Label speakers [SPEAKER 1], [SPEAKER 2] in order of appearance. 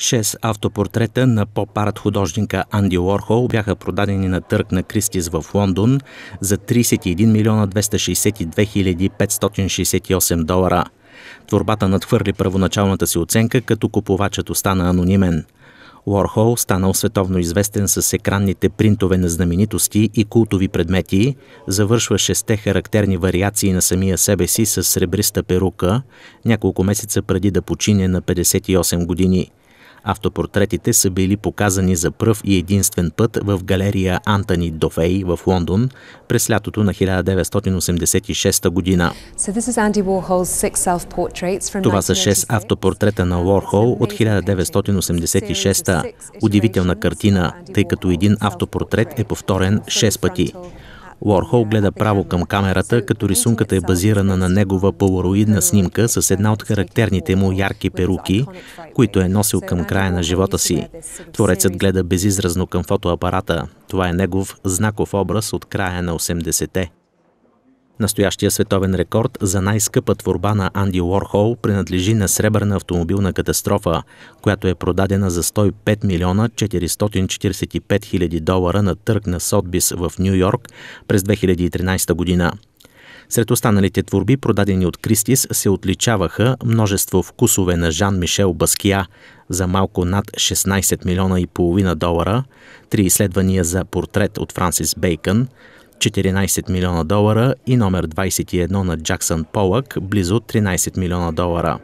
[SPEAKER 1] Шест автопортрета на поп-арт художника Анди Уорхол бяха продадени на търг на Кристис в Лондон за 31 милиона 262 568 долара. Творбата надхвърли първоначалната си оценка, като купувачът остана анонимен. Уорхол станал световно известен с екранните принтове на знаменитости и култови предмети, завършва шесте характерни вариации на самия себе си с сребриста перука, няколко месеца преди да почине на 58 години – Автопортретите са били показани за пръв и единствен път в галерия Антони Дофей в Лондон през лятото на 1986 година.
[SPEAKER 2] Това са 6
[SPEAKER 1] автопортрета на Уорхол от 1986 Удивителна картина, тъй като един автопортрет е повторен 6 пъти. Уорхол гледа право към камерата, като рисунката е базирана на негова полароидна снимка с една от характерните му ярки перуки, които е носил към края на живота си. Творецът гледа безизразно към фотоапарата. Това е негов знаков образ от края на 80-те. Настоящия световен рекорд за най-скъпа творба на Анди Уорхол принадлежи на сребърна автомобилна катастрофа, която е продадена за 105 милиона 445 хиляди долара на търг на Сотбис в Нью Йорк през 2013 година. Сред останалите творби, продадени от Кристис, се отличаваха множество вкусове на Жан-Мишел Баския за малко над 16 милиона и половина долара, три изследвания за портрет от Франсис Бейкън, 14 милиона долара и номер 21 на Джаксън Полък близо 13 милиона долара.